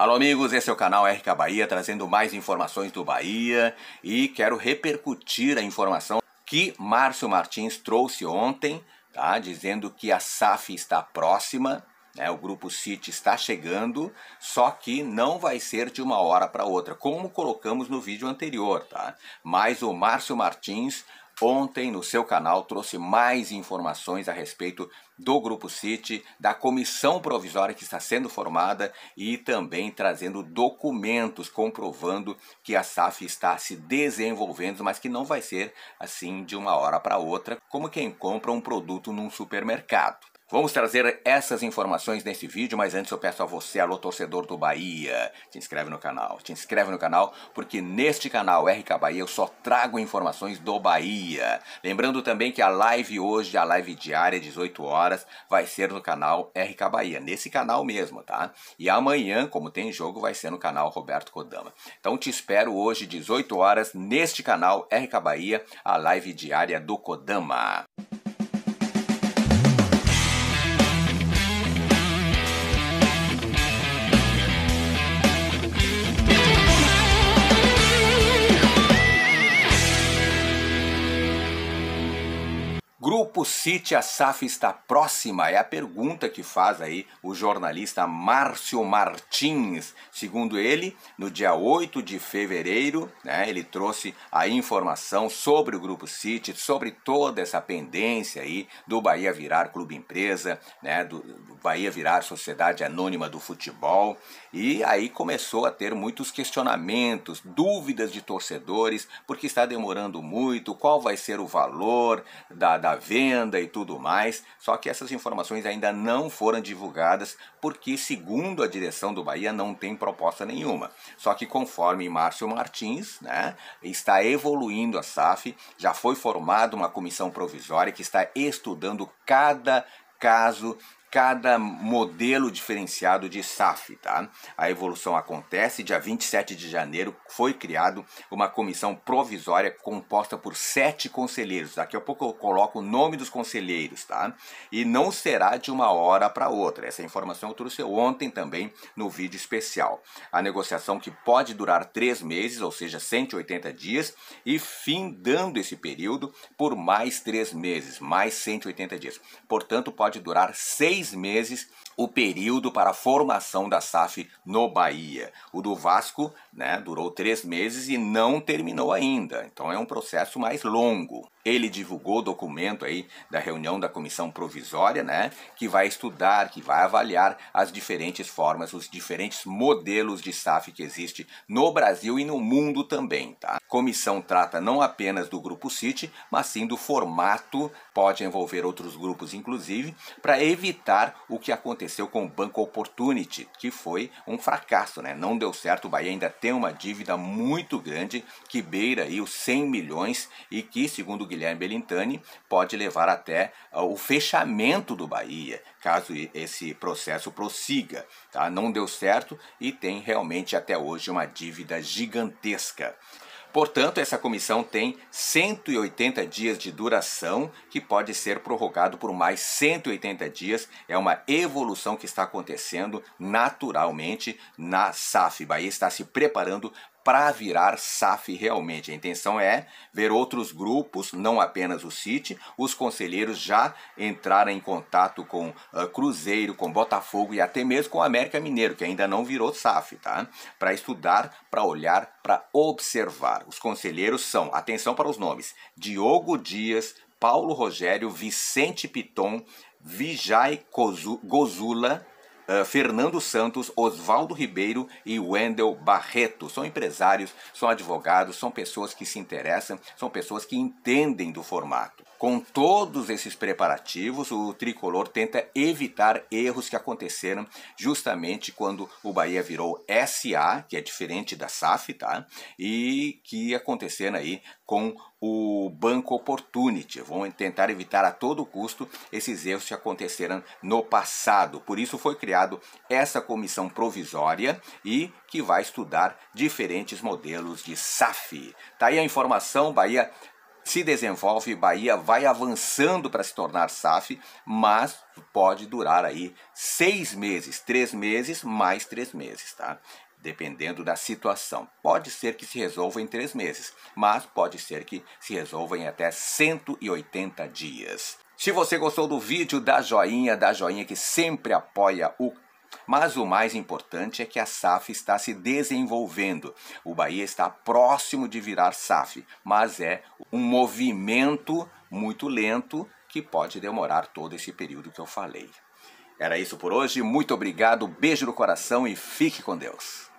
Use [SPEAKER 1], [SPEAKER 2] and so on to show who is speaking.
[SPEAKER 1] Alô, amigos, esse é o canal RK Bahia trazendo mais informações do Bahia e quero repercutir a informação que Márcio Martins trouxe ontem, tá? Dizendo que a SAF está próxima, né? O grupo City está chegando, só que não vai ser de uma hora para outra, como colocamos no vídeo anterior, tá? Mas o Márcio Martins Ontem, no seu canal, trouxe mais informações a respeito do Grupo City, da comissão provisória que está sendo formada e também trazendo documentos comprovando que a SAF está se desenvolvendo, mas que não vai ser assim de uma hora para outra, como quem compra um produto num supermercado. Vamos trazer essas informações nesse vídeo, mas antes eu peço a você, alô torcedor do Bahia, se inscreve no canal, te inscreve no canal, porque neste canal RK Bahia eu só trago informações do Bahia. Lembrando também que a live hoje, a live diária, 18 horas, vai ser no canal RK Bahia, nesse canal mesmo, tá? E amanhã, como tem jogo, vai ser no canal Roberto Kodama. Então te espero hoje, 18 horas, neste canal RK Bahia, a live diária do Kodama. Grupo City, a SAF está próxima? É a pergunta que faz aí o jornalista Márcio Martins. Segundo ele, no dia 8 de fevereiro, né, ele trouxe a informação sobre o Grupo City, sobre toda essa pendência aí do Bahia virar clube empresa, né, do, Bahia virar sociedade anônima do futebol. E aí começou a ter muitos questionamentos, dúvidas de torcedores, porque está demorando muito, qual vai ser o valor da, da venda venda e tudo mais, só que essas informações ainda não foram divulgadas porque, segundo a direção do Bahia, não tem proposta nenhuma. Só que conforme Márcio Martins, né, está evoluindo a SAF, já foi formada uma comissão provisória que está estudando cada caso cada modelo diferenciado de SAF. Tá? A evolução acontece, dia 27 de janeiro foi criado uma comissão provisória composta por sete conselheiros. Daqui a pouco eu coloco o nome dos conselheiros, tá? E não será de uma hora para outra. Essa informação eu trouxe ontem também no vídeo especial. A negociação que pode durar três meses, ou seja, 180 dias, e findando esse período por mais três meses, mais 180 dias. Portanto, pode durar seis seis meses o período para a formação da SAF no Bahia. O do Vasco né, durou três meses e não terminou ainda, então é um processo mais longo. Ele divulgou o documento aí da reunião da comissão provisória, né, que vai estudar, que vai avaliar as diferentes formas, os diferentes modelos de SAF que existe no Brasil e no mundo também, tá? A comissão trata não apenas do grupo City, mas sim do formato, pode envolver outros grupos inclusive, para evitar o que aconteceu com o Banco Opportunity, que foi um fracasso, né? Não deu certo, o Bahia ainda tem uma dívida muito grande que beira aí os 100 milhões e que, segundo Guilherme Belintani pode levar até ah, o fechamento do Bahia, caso esse processo prossiga. Tá? Não deu certo e tem realmente até hoje uma dívida gigantesca. Portanto, essa comissão tem 180 dias de duração, que pode ser prorrogado por mais 180 dias. É uma evolução que está acontecendo naturalmente na SAF. Bahia está se preparando para virar SAF realmente. A intenção é ver outros grupos, não apenas o City. Os conselheiros já entraram em contato com uh, Cruzeiro, com Botafogo e até mesmo com o América Mineiro, que ainda não virou SAF, tá? Para estudar, para olhar, para observar. Os conselheiros são, atenção para os nomes: Diogo Dias, Paulo Rogério, Vicente Piton, Vijay Gozula, eh, Fernando Santos, Oswaldo Ribeiro e Wendel Barreto. São empresários, são advogados, são pessoas que se interessam, são pessoas que entendem do formato. Com todos esses preparativos, o tricolor tenta evitar erros que aconteceram justamente quando o Bahia virou SA, que é diferente da SAF, tá? E que aconteceram aí com o Banco Opportunity. Vão tentar evitar a todo custo esses erros que aconteceram no passado. Por isso foi criado criado essa comissão provisória e que vai estudar diferentes modelos de SAF. Tá aí a informação, Bahia se desenvolve, Bahia vai avançando para se tornar SAF, mas pode durar aí seis meses, três meses, mais três meses, tá? Dependendo da situação. Pode ser que se resolva em três meses, mas pode ser que se resolva em até 180 dias. Se você gostou do vídeo, dá joinha, dá joinha que sempre apoia o mas o mais importante é que a SAF está se desenvolvendo. O Bahia está próximo de virar SAF, mas é um movimento muito lento que pode demorar todo esse período que eu falei. Era isso por hoje, muito obrigado, beijo no coração e fique com Deus.